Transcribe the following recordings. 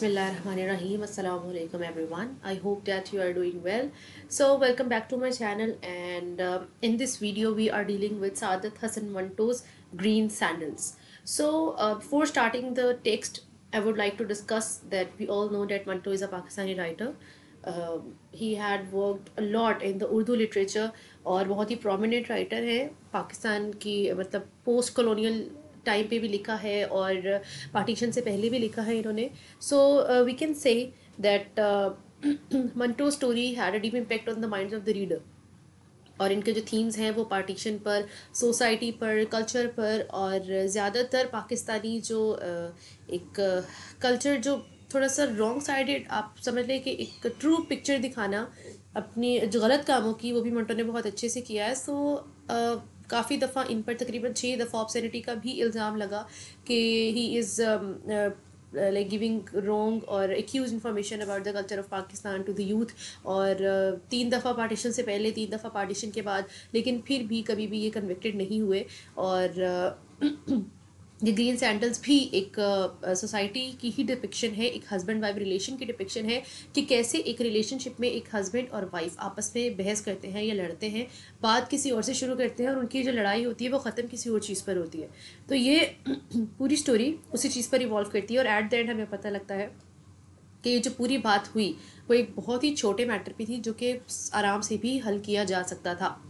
Bismillahirrahmanirrahim. Assalamu alaikum everyone. I hope that you are doing well. So welcome back to my channel and uh, in this video we are dealing with Sadat Hasan Manto's green sandals. So uh, before starting the text I would like to discuss that we all know that Manto is a Pakistani writer. Uh, he had worked a lot in the Urdu literature or बहुत prominent writer है Pakistan's post colonial time पे भी लिखा है और partition से पहले भी लिखा है इन्होंने so we can say that Manto story had a deep impact on the mind of the reader और इनके जो थीम्स हैं वो पार्टीशन पर सोसाइटी पर कल्चर पर और ज़्यादातर पाकिस्तानी जो uh, एक कल्चर uh, जो थोड़ा सा रॉन्ग साइडेड आप समझ लें कि एक ट्रू पिक्चर दिखाना अपनी जो गलत कामों की वो भी मंटो ने बहुत अच्छे से किया है सो so, uh, काफ़ी दफ़ा इन पर तकरीबन छः दफ़ा ऑब्सैनिटी का भी इल्ज़ाम लगा कि he is like giving wrong और accuse information about the culture of Pakistan to the youth और तीन दफ़ा पार्टीशन से पहले तीन दफ़ा पार्टीशन के बाद लेकिन फिर भी कभी भी ये कन्विक्टेड नहीं हुए और uh, ये ग्रीन सैंडल्स भी एक सोसाइटी uh, की ही डिपिक्शन है एक हस्बैंड वाइफ रिलेशन की डिपिक्शन है कि कैसे एक रिलेशनशिप में एक हस्बैंड और वाइफ आपस में बहस करते हैं या लड़ते हैं बात किसी और से शुरू करते हैं और उनकी जो लड़ाई होती है वो ख़त्म किसी और चीज़ पर होती है तो ये पूरी स्टोरी उसी चीज़ पर इवॉल्व करती है और एट द एंड हमें पता लगता है कि ये जो पूरी बात हुई वो एक बहुत ही छोटे मैटर पर थी जो कि आराम से भी हल किया जा सकता था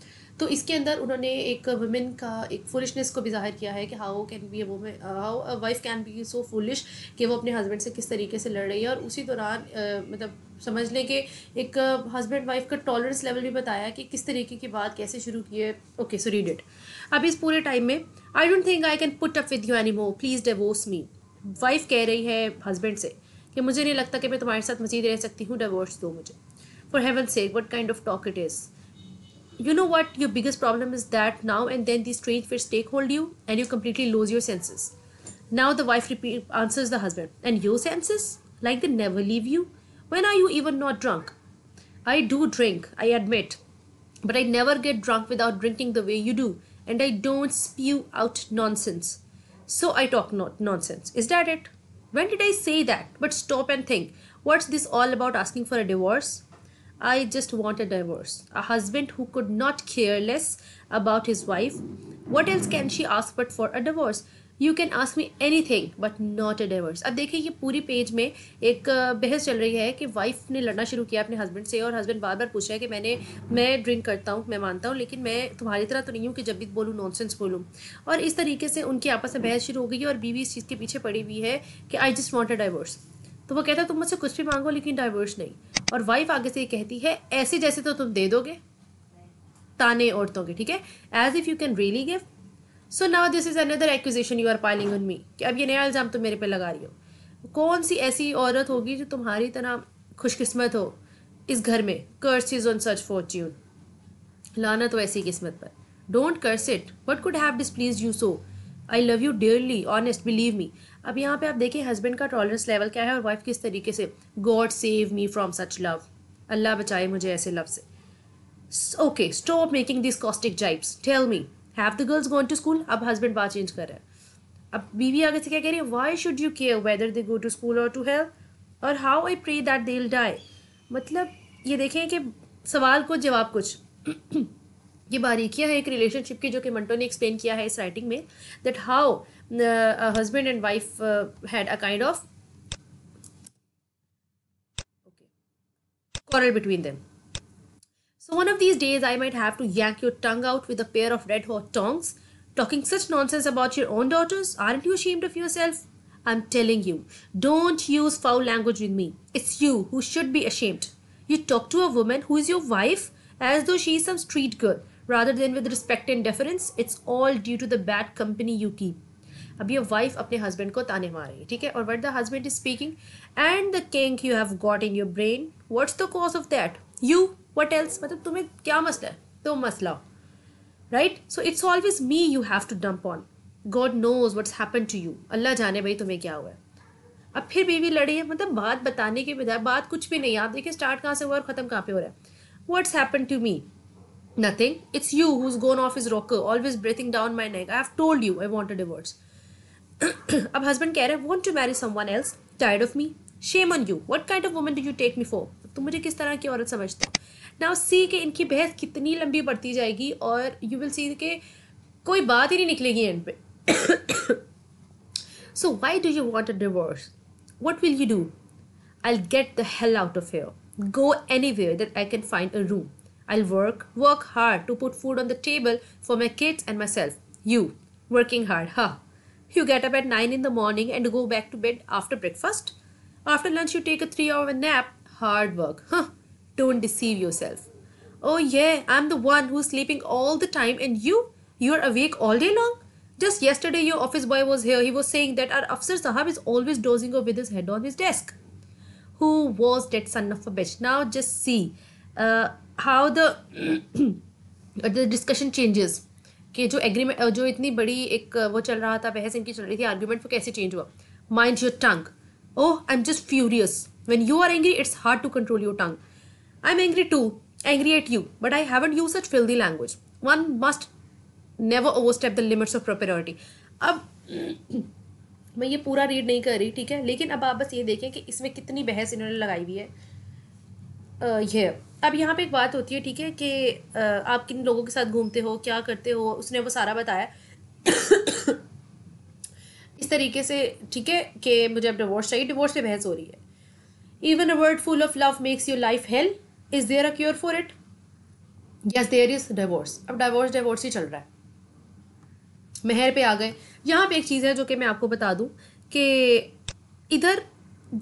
तो इसके अंदर उन्होंने एक वुमेन का एक फुलिशनेस को भी जाहिर किया है कि how can be women how wife can be so foolish कि वो अपने हस्बैंड से किस तरीके से लड़ रही है और उसी दौरान मतलब समझ लें कि एक हस्बैंड वाइफ का टॉलरेंस लेवल भी बताया कि किस तरीके की बात कैसे शुरू की है ओके सो रीड इट अब इस पूरे टाइम में I don't think I can put up with you any more please divorce me wife कह रही है हस्बैंड से कि मुझे नहीं लगता कि मैं तुम्हारे साथ मजीद रह सकती हूँ डिवोर्स दो मुझे for heaven's sake what kind of talk it is you know what your biggest problem is that now and then these strange fits take hold you and you completely lose your senses now the wife repeat, answers the husband and your senses like they never leave you when are you even not drunk i do drink i admit but i never get drunk without drinking the way you do and i don't spew out nonsense so i talk not nonsense is that it when did i say that but stop and think what's this all about asking for a divorce I just want a divorce. A husband who could not care less about his wife. What else can she ask but for a divorce? You can ask me anything but not a divorce अब देखिए ये पूरी page में एक बहस चल रही है कि वाइफ ने लड़ना शुरू किया अपने हस्बैंड से और हस्बैंड बार बार पूछ रहा है कि मैंने मैं ड्रिंक करता हूँ मैं मानता हूँ लेकिन मैं तुम्हारी तरह तो नहीं हूँ कि जब भी बोलूँ नॉनसेंस बोलूँ और इस तरीके से उनकी आपस में बहस शुरू हो गई और बीवी इस चीज़ के पीछे पड़ी हुई है कि I just want a divorce तो वो कहता है तुम मुझसे कुछ भी मांगो लेकिन डाइवोर्स नहीं और वाइफ आगे से ये कहती है ऐसे जैसे तो तुम दे दोगे ताने औरतों के ठीक है as if you can really give so now this is another accusation you are piling on me कि अब ये नया इल्ज़ाम तुम मेरे पे लगा रही हो कौन सी ऐसी औरत होगी जो तुम्हारी तरह खुशकिस्मत हो इस घर में curse is on such fortune लाना तो ऐसी किस्मत पर don't curse it what could have displease you so I love you dearly honest believe me अब यहाँ पे आप देखें हस्बैंड का टॉलरेंस लेवल क्या है और वाइफ किस तरीके से God save me from such love अल्लाह बचाए मुझे ऐसे लव से okay stop making this caustic jibes tell me have the girls gone to school अब हस्बैंड बात चेंज कर रहे हैं अब बीवी आगे से क्या कह रही है why should you care whether they go to school और टू हेल्थ और how I pray that they die मतलब ये देखें कि सवाल कुछ जवाब कुछ ये बारीकियां हैं एक रिलेशनशिप की जो कि मंटो ने एक्सप्लेन किया है इस राइटिंग में that how husband and wife had a kind of quarrel between them. So one of these days I might have to yank your tongue out with a pair of red hot tongs. Talking such nonsense about your own daughters, aren't you ashamed of yourself? I'm telling you, don't use foul language with me. It's you who should be ashamed. You talk to a woman who is your wife as though she is some street girl. rather than with respect and deference it's all due to the bad company you keep अब ये wife अपने husband को ताने मारेगी ठीक है और what the husband is speaking and the king you have got in your brain what's the cause of that you what else मतलब तुम्हें क्या मसला है तुम तो मसला right so it's always me you have to dump on God knows what's happen to you अल्लाह जाने भाई तुम्हें क्या हुआ है अब फिर बीवी लड़ी है मतलब बात बताने के बजाय बात कुछ भी नहीं आप देखिए स्टार्ट कहाँ से हुआ और ख़त्म कहाँ पे हो रहा है what's happen to me Nothing. It's you who's gone off his rocker, always breathing down my neck. I have told you I want a divorce. Ab husband keh I want to marry someone else. Tired of me? Shame on you. What kind of woman do you take me for? तुम मुझे किस तरह की औरत समझते हो? Now see के इनकी बहस कितनी लंबी बढ़ती जाएगी और you will see के कोई बात ही नहीं निकलेगी and So why do you want a divorce? What will you do? I'll get the hell out of here. Go anywhere that I can find a room. I'll work, work hard to put food on the table for my kids and myself. You, working hard, huh? You get up at 9 in the morning and go back to bed after breakfast? After lunch, you take a 3 hour nap. Hard work, huh? Don't deceive yourself. Oh, yeah, I'm the one who's sleeping all the time, and you? You're awake all day long? Just yesterday, your office boy was here. He was saying that our officer Sahab is always dozing off with his head on his desk. Who was that son of a bitch? Now just see. Uh, how the discussion changes कि जो agreement जो इतनी बड़ी एक वो चल रहा था बहस इनकी चल रही थी आर्ग्यूमेंट वो कैसे चेंज हुआ mind your tongue oh I am just furious when you are angry it's hard to control your tongue I am angry too angry at you but I haven't you such fill the language one must never overstep the limits of propriety अब मैं ये पूरा read नहीं कर रही ठीक है लेकिन अब आप बस ये देखें कि इसमें कितनी बहस इन्होंने लगाई हुई है ये अब यहाँ पे एक बात होती है ठीक है कि आप किन लोगों के साथ घूमते हो क्या करते हो उसने वो सारा बताया इस तरीके से ठीक है कि मुझे अब डिवोर्स चाहिए डिवोर्स पे बहस हो रही है even a word full of love makes your life hell is there a cure for it yes there is divorce अब डिवोर्स डिवोर्स ही चल रहा है मेहर पे आ गए यहाँ पे एक चीज़ है जो कि मैं आपको बता दूँ कि इधर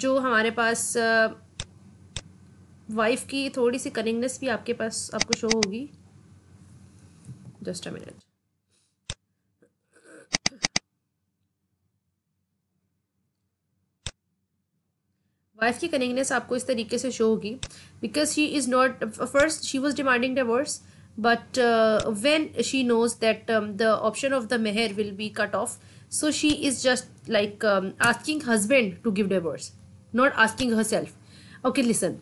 जो हमारे पास वाइफ की थोड़ी सी कनिंगनेस भी आपके पास आपको शो होगी जस्ट अ मिनट वाइफ की कनिंगनेस आपको इस तरीके से शो होगी because she is not first she was demanding divorce but when she knows that the option of the mehr will be cut off so she is just like asking husband to give divorce not asking herself okay listen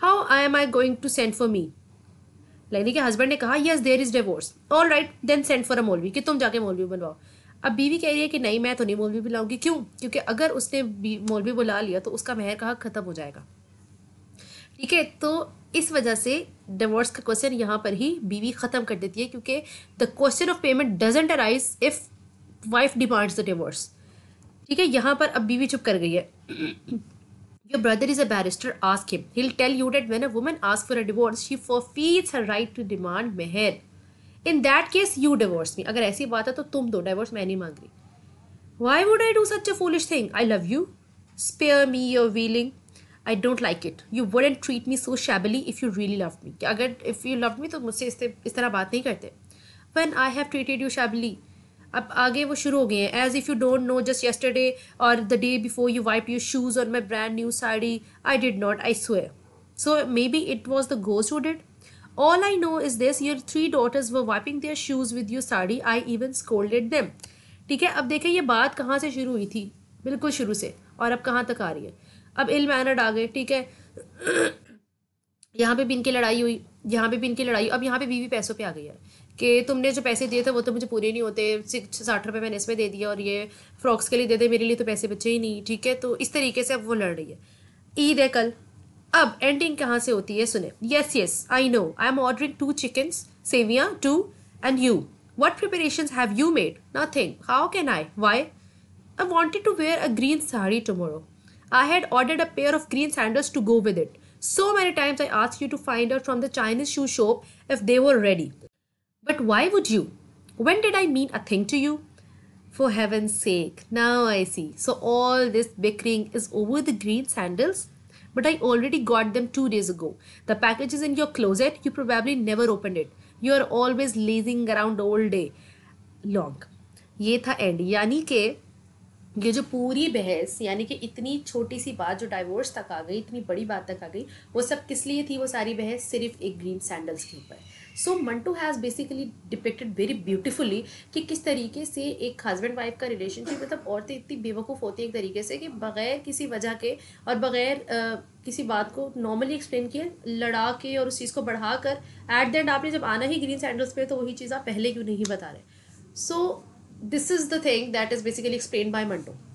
how I am I going to send for me लाइनी के husband ने कहा yes there is divorce all right then send for a maulvi कि तुम जाके मौलवी बनवाओ अब बीवी कह रही है कि नहीं मैं तो नहीं मौलवी बुलाऊंगी क्यों क्योंकि अगर उसने मौलवी बुला लिया तो उसका मेहर कहा खत्म हो जाएगा ठीक है तो इस वजह से डिवोर्स का क्वेश्चन यहाँ पर ही बीवी ख़त्म कर देती है क्योंकि the question of payment doesn't arise if wife demands the divorce ठीक है यहाँ पर अब बीवी चुप कर गई है Your brother is a barrister, ask him. He'll tell you that when a woman asks for a divorce, she forfeits her right to demand meher. In that case, you divorce me. अगर ऐसी बात है तो तुम दो divorce मैं नहीं मांग रही Why would I do such a foolish thing? I love you. Spare me your wheeling. I don't like it. You wouldn't treat me so shabbily if you really loved me. अगर if you loved me तो मुझसे इस तरह बात नहीं करते When I have treated you shabbily, अब आगे वो शुरू हो गए हैं as if you don't know just yesterday or the day before you wipe your shoes or my brand new sari I did not I swear so maybe it was the ghost who did all I know is this your three daughters were wiping their shoes with your sari I even scolded them ठीक है अब देखें ये बात कहाँ से शुरू हुई थी बिल्कुल शुरू से और अब कहाँ तक आ रही है अब इल मैनर्ड आ गए ठीक है यहाँ पे भी इनकी लड़ाई हुई यहाँ पे भी इनकी लड़ाई अब यहाँ पे बीवी पैसों पे आ गई है कि तुमने जो पैसे दिए थे वो तो मुझे पूरे नहीं होते साठ रुपये मैंने इसमें दे दिया और ये फ्रॉक्स के लिए दे दे मेरे लिए तो पैसे बचे ही नहीं ठीक है तो इस तरीके से अब वो लड़ रही है ईद है कल अब एंडिंग कहाँ से होती है सुने yes yes I know I am ordering two chickens seviyan too and you what preparation have you made nothing how can I why I wanted to wear a green sari tomorrow I had ordered a pair of green sandals to go with it so many times I ask you to find out from the Chinese shoe shop if they were ready But why would you? When did I mean a thing to you? For heaven's sake, now I see. So all this bickering is over the green sandals? But I already got them two days ago. The package is in your closet. You probably never opened it. You are always lazing around all day long. ये था and यानी कि ये जो पूरी बहस यानी कि इतनी छोटी सी बात जो डाइवोर्स तक आ गई इतनी बड़ी बात तक आ गई वो सब किस लिए थी वो सारी बहस सिर्फ एक ग्रीन सैंडल्स के ऊपर so Manto has basically depicted very beautifully कि किस तरीके से एक हस्बैंड वाइफ का रिलेशनशिप मतलब औरतें इतनी बेवकूफ़ होती है एक तरीके से कि बगैर किसी वजह के और बगैर किसी बात को नॉर्मली एक्सप्लेन किए लड़ा के और उस चीज़ को बढ़ा कर एट द एंड आपने जब आना ही ग्रीन सैंडल्स पे तो वही चीज़ आप पहले क्यों नहीं बता रहे so this is the thing that is basically explain by Mantu